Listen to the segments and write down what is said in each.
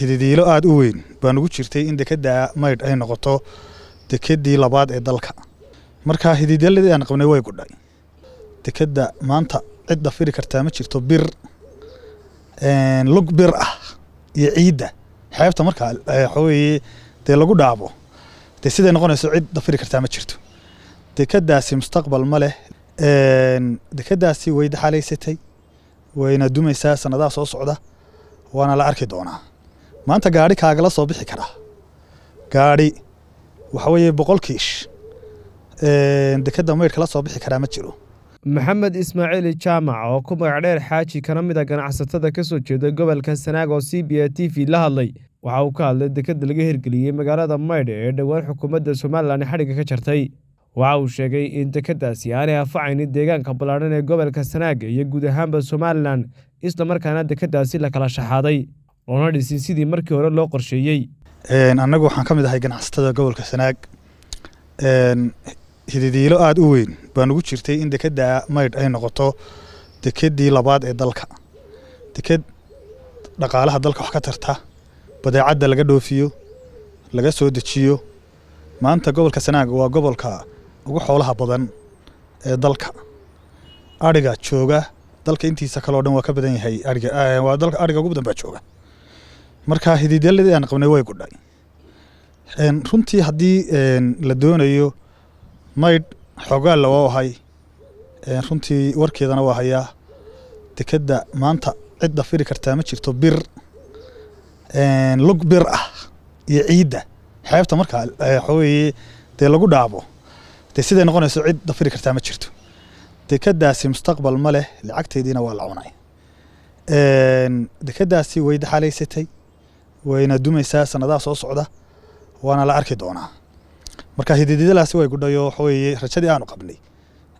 hididiilo aada u weyn baa nugu jirtay in dekedda maydh ay noqoto dekeddii labaad ee dalka markaa hididiyaladii aan qabnay way gudhay dekedda maanta cid dafiri kartaa ma jirto bir lug bir ah iyo ciidda xeebta markaa waxaweye dee lagu dhaabo dee siday noqonayso cid dafiri kartaa ma jirto dekeddaasi mustaqbal ma leh dekeddaasi way daxalaysatay wayna dumaysaa sannadaha soo socda waana la arki doonaa maanta gaari kaagala soo bixi karaa gaari waxa weeye boqolkiish dekeda maydhkala soo bixi karaa ma jiro maxamed ismaaciil jaamac oo ku magac dheer xaaji kana mid a ah ganacsatada ka soo jeeda gobolka sanaag oo c b a t v la hadlay waxa uu ka hadlay dekedda laga hirgeliyey magaalada maydh ee dhowaan xukuumadda somalilan xadhigga ka jartay waxa uu sheegay in dekeddaasi aanay anfacaynin deegaanka ballaadhan ee gobolka sanaag iyo guud ahaanba somalilan isla markaana dekadaasi la kala shaxaaday loona dhisin sidii markii hore loo qorsheeyey annagu waxaan ka mid ahay ganacsatada gobolka sanaag hididiilo aada u weyn baan ugu jirtay in dekedda mayd ay noqoto dekeddii labaad ee dalka deked dhaqaalaha dalka wax ka tarta badeecadda laga dhoofiyo laga soo dejiyo maanta gobolka sanaag waa gobolka ugu xoolaha badan ee dalka adhiga jooga dalka intiisa kaleo dhan waa ka badan yahay aiga waa dalka adhiga ugu badan baa jooga markaa hidiidyaladii aan qabnay way gudhay runtii haddii la doonayo maydh xoogaalla waa ahay runtii warkeedana waa hayaa dekedda maanta cid dafiri kartaa ma jirto bir log bir ah iyo ciidda xeebta markaa waxaweye dee lagu dhaabo dee siday noqonayso cid dafiri kartaa ma jirto dekeddaasi mustaqbal ma leh lacagteediina waa la cunay dekeddaasi way daxalaysatay wayna dumaysaa sanadaha soo socda waana la arki doonaa marka hidididalaasi way gudhayo waxa weeye rajadii aanu qabnay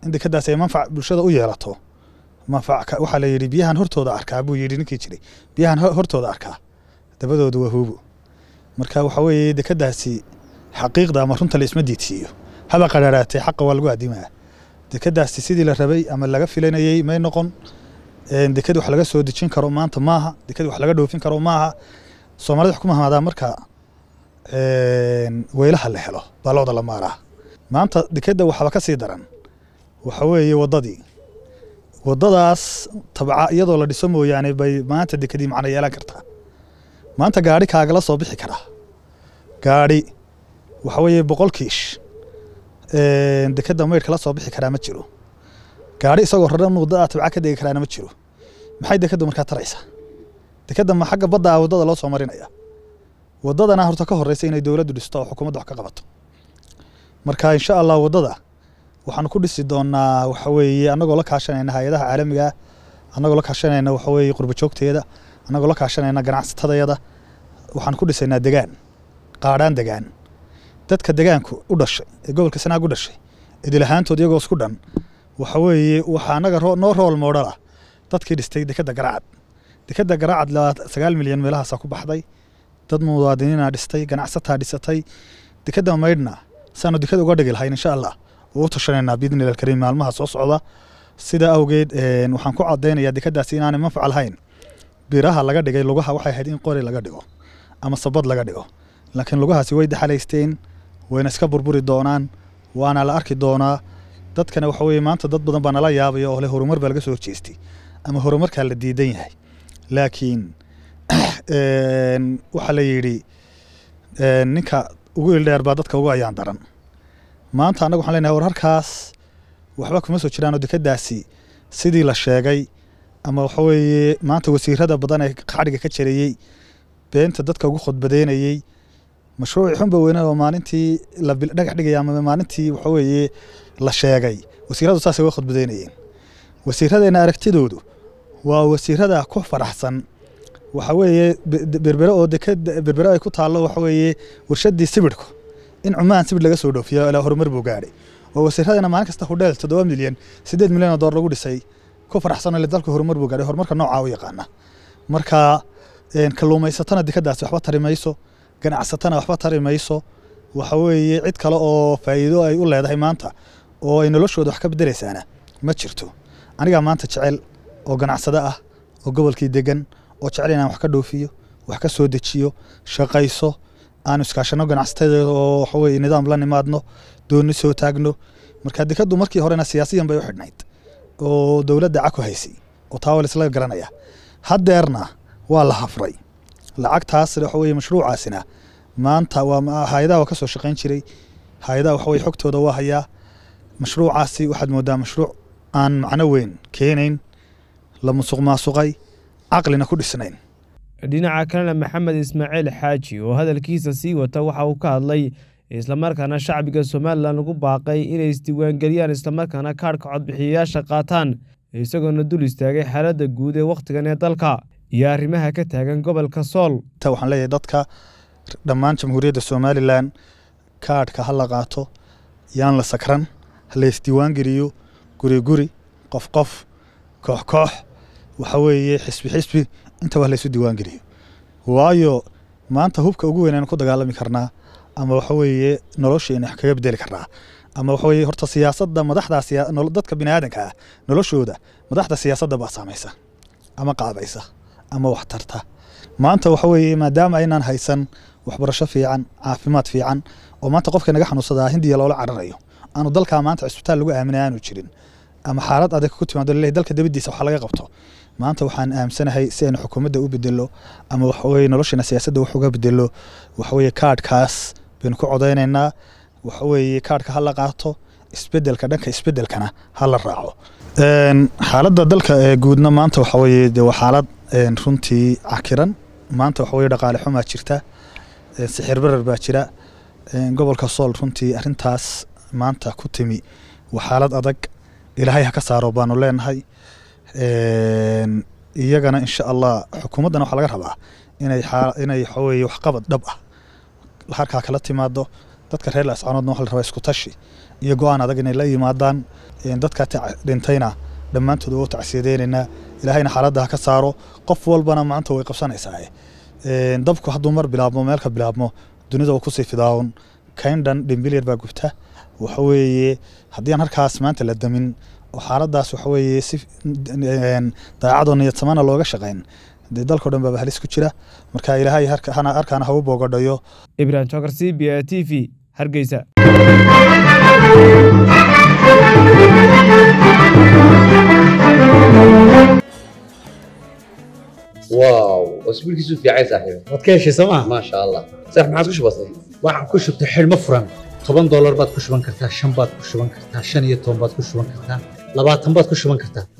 in dekeddaas ay manfac bulshada u yeelato manfac waxaa la yidhi biyahan hortooda arkaa buu yidhi ninkii jiray biyahan hortooda arkaa dabadooda waa huubo marka waxa weeye dekeddaasi xaqiiqda ama runta la diidsiiyo haba qararaatee xaqa waa lagu adimaa dekeddaasi sidii la rabay ama laga filanayey may noqon deked wax laga soo dejin karo maanta maaha deked wax laga dhoofin karo maaha soomaalida wax kuma marka weylaha la helo baalooda la maaraa maanta dikeda waxaaba ka sii daran waxa weeye waddadii waddadaas tabca iyadoo la dhiso mooyaane bay maanta dekadii macna yeelan kartaa maanta gaari kaagala soo bixi karaa gaadhi waxa weeye boqol kiish dekeda maydhkala soo bixi karaa ma jiro gaadhi isagoo raran waddada ah, tabca ka degi karaana ma jiro maxay dekeddu markaa taraysaa dekadama xagga badda ah waddada loo soo marinaya waddadana horta ka horeysa inay dowladdu dhisto oo xukuumadda wax ka qabato marka insha allah waddada waxaanu ku dhisi doonaa waxa weeye annagoo la kaashanayna hay-adaha caalamiga ah annagoo la kaashanayna waxa weeye qurbajoogteeda annagoo la kaashanayna ganacsatadayada waxaan ku dhisaynaa degaan qaadhaan degaan dadka degaanku u dhashay ee gobolka sanaag u dhashay idil ahaantood iyagoo isku dhan waxa weeye waxaa annaga noo rool moodhala dadkii dhistay dekadda garacad dekeda garaacad sagaal milyan meelahaasaa ku baxday dad muwaadiniina dhistay ganacsataa dhisatay dekeda maydhna saanu dekada uga dhigi lahayn insha allah ugu tashanaynaa biidni ilah maalmaha soo socda sida awgeed waxaan ku cadaynayaa dekadaasi inaanay manfac lahayn biraha laga dhigay lugaha waxay ahayd in qori laga dhigo ama sabad laga dhigo laakiin lugahaasi way daxalaysteen wayna iska burburi doonaan waana la arki doonaa dadkana waxa weeye maanta dad badan baa nala yaabaya oo leh horumar baa laga soo horjeestay ama horumarkaa la diidan yahay laakiin waxaa la yidhi ninka ugu ildheer baa dadka ugu ayaan daran maanta annagu waxaan leenahay war harkaas waxba kuma soo jiraan oo dekadaasi sidii la sheegay ama waxa weeye maanta wasiirada badan ee qacdhiga ka jarayey beenta dadka ugu khudbadeynayey mashruuci xunba weynan oo maalintii la dhagax dhigay ama maalintii waxa weeye la sheegay wasiiradu saasay uga khudbadeynayeen wasiiradeenna aragtidoodu waa wasiirada ku faraxsan waxa weeye berbere oo deke berbere ay ku taallo waxa weeye warshaddii sibidhku in cumaan sibidh laga soo dhoofiyo ilaa horumar buu gaadhay oo wasiiradana maalin kasta hudheel toddoba milyan siddeed milyan oo door lagu dhisay ku faraxsan oo dalku horumar buu gaadhay horumarka noocaa u yaqaana marka kalluumaysatana dekadaasi waxba tari mayso ganacsatana waxba tari mayso waxa weeye cid kale oo faa'iido ay u leedahay maanta oo ay noloshooda wax ka beddelaysaana ma jirto anigaa maanta jecel oo ganacsado ah oo gobolkii degan oo jecel inaan wax ka dhoofiyo wax ka soo dejiyo shaqayso aan iskaashano ganacsatada oo waxaweye nidaam la nimaadno dooni soo taagno marka dekadu markii horena siyaasiyan bay u xidhnayd oo dowladda cako haysay oo taawal isla garanaya haddeerna waa la hafray lacagtaas waxaweye mashruucaasina maanta waa hay-adaha waa ka soo shaqayn jiray hay-adaha waxaweye xogtooda waa hayaa mashruucaasi waxaad mooddaa mashruuc aan macno weyn keenayn la musuq caqlina ku dhisnayn dhinaca kalena maxamed ismaaciil xaaji oo hadalkiisa sii wata waxa uu ka hadlay islamarkaana shacbiga somalilan lagu baaqay inay isdiiwaangeliyaan islamarkaana kaadhka codbixiyayaasha qaataan isagoona dul istaagay xaaladda guud ee wakhtigan ee dalka iyo arrimaha ka taagan gobolka sool waxaan leeyahay dadka dhammaan jamhuuriyadda somaalilan kaadhka ha la qaato yaan la sakran ha la isdiiwaan geliyo guri guri qof qof koox koox waxa weeye xisbi xisbi intaba laysu diiwaangeliyo waayo maanta hubka ugu weyn aynu ku dagaalami karnaa ama waxa weeye nolosha inu kaga bedeli karnaa ama waxa horta siyaasadda madaxda dadka bini aadamka ah noloshooda madaxda siyaasadda baa saamaysa ama qaabaysa ama wax tarta maanta waxa maadaama aynaan haysan waxbarasho fiican caafimaad fiican oo maanta qofka naga xanuunsadaa hindiya loola cararayo aanu dalkaa maanta cisbitaal lagu aaminay aanu jirin ama xaalad adag ku timaado dalka dabadiisa waxa laga qabto maanta waxaan aaminsanahay si aynu xukuumadda u bedelo ama waxaweye nolosheena siyaasadda wax uga bedelo waxaweye kaadhkaas baynu ku codaynaynaa waxaweeye kaadhka ha la qaato isbedelka dhanka isbedelkana ha la raaco xaaladda dalka ee guudna maanta waxaweye de waa xaalad runtii cakiran maanta waxaweye dhaqaale xumaa jirta sixir baa jira gobolka sool runtii arrintaas maanta ku timi waa xaalad adag ilaahay ha ka saaro baanu leenahay Ehm, iyagana insha allah xukuumaddana waxaa laga rabaa inay inay waxaa waxqabad dhab ah harkaa kala timaado dadka reer laascaanoodna waxa la rabaa iskutashi iyo go-aan adag inay la yimaadaan dadka dhintayna dhammaantood waa u tacsiyadeynaynaa ilaahayna xaaladda ha ka saaro qof walbana maanta way qabsanaysaa dabku hadduu mar bilaabmo meel ka bilaabmo dunida uu kusii fidaawon kaindhan dhimbilyar baa gubta waxa weeye haddii aan harkaas maanta la damin xaaladaas waxa weeye si daacadoo niyadsamaana looga shaqayn dee dalkao dhan baaba halis ku jira marka ilaahay arkaana hagu boogadhayo ibrahim jokar c b a t v hargeysa واو اسبوع كيسو في عايز احيو ما تكيش سما ما شاء الله صح ما waxaan ku shubtay xilmo furan toban doolar baad ku shuban kartaa shan baad ku shuban kartaa shan iyo toban baad ku shuban kartaa labaatan ku shuban kartaa